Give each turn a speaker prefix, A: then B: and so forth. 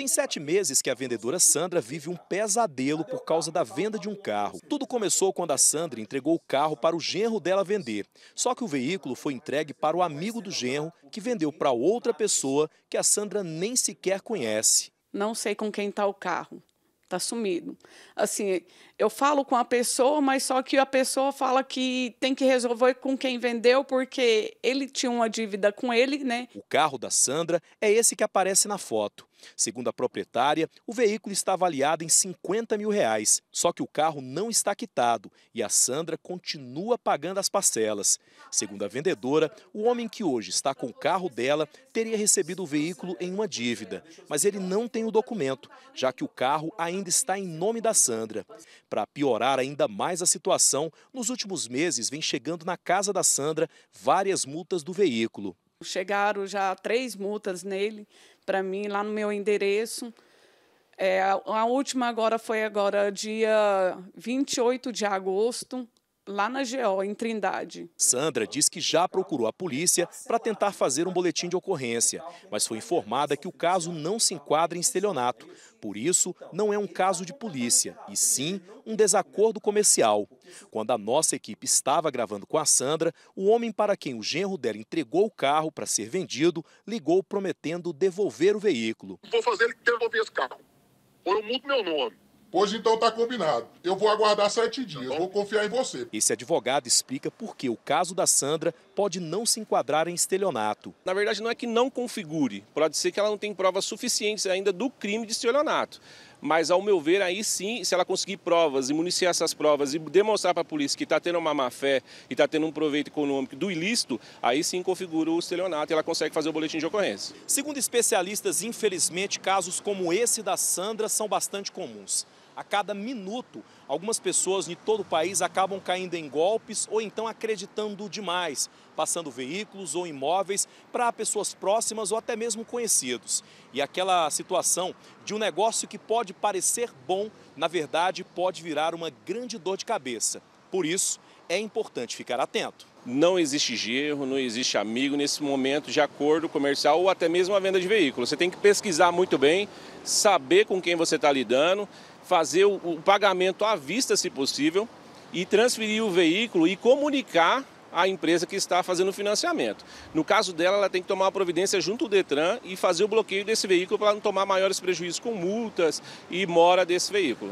A: Tem sete meses que a vendedora Sandra vive um pesadelo por causa da venda de um carro. Tudo começou quando a Sandra entregou o carro para o genro dela vender. Só que o veículo foi entregue para o amigo do genro, que vendeu para outra pessoa que a Sandra nem sequer conhece.
B: Não sei com quem está o carro está sumido. Assim, eu falo com a pessoa, mas só que a pessoa fala que tem que resolver com quem vendeu porque ele tinha uma dívida com ele, né?
A: O carro da Sandra é esse que aparece na foto. Segundo a proprietária, o veículo está avaliado em 50 mil reais, só que o carro não está quitado e a Sandra continua pagando as parcelas. Segundo a vendedora, o homem que hoje está com o carro dela teria recebido o veículo em uma dívida, mas ele não tem o documento, já que o carro ainda está em nome da Sandra. Para piorar ainda mais a situação, nos últimos meses vem chegando na casa da Sandra várias multas do veículo.
B: Chegaram já três multas nele, para mim, lá no meu endereço. É, a última agora foi agora dia 28 de agosto, lá na GO, em Trindade.
A: Sandra diz que já procurou a polícia para tentar fazer um boletim de ocorrência, mas foi informada que o caso não se enquadra em estelionato. Por isso, não é um caso de polícia, e sim um desacordo comercial. Quando a nossa equipe estava gravando com a Sandra, o homem para quem o genro dela entregou o carro para ser vendido ligou prometendo devolver o veículo. Vou fazer ele devolver esse carro.
C: Ou eu mudo meu nome.
A: Pois então tá combinado. Eu vou aguardar sete dias, tá vou confiar em você. Esse advogado explica por que o caso da Sandra pode não se
C: enquadrar em estelionato. Na verdade, não é que não configure, pode ser que ela não tenha provas suficientes ainda do crime de estelionato. Mas, ao meu ver, aí sim, se ela conseguir provas e municiar essas provas e demonstrar para a polícia que está tendo uma má fé e está tendo um proveito econômico do ilícito, aí sim configura o estelionato e ela consegue fazer o boletim de ocorrência. Segundo especialistas, infelizmente, casos
A: como esse da Sandra são bastante comuns. A cada minuto, algumas pessoas de todo o país acabam caindo em golpes ou então acreditando demais, passando veículos ou imóveis para pessoas próximas ou até mesmo conhecidos. E aquela situação de um negócio que pode parecer bom, na verdade pode virar uma grande dor
C: de cabeça. Por isso, é importante ficar atento. Não existe gerro, não existe amigo nesse momento de acordo comercial ou até mesmo a venda de veículo. Você tem que pesquisar muito bem, saber com quem você está lidando fazer o, o pagamento à vista, se possível, e transferir o veículo e comunicar a empresa que está fazendo o financiamento. No caso dela, ela tem que tomar a providência junto ao Detran e fazer o bloqueio desse veículo para não tomar maiores prejuízos com multas e mora desse veículo.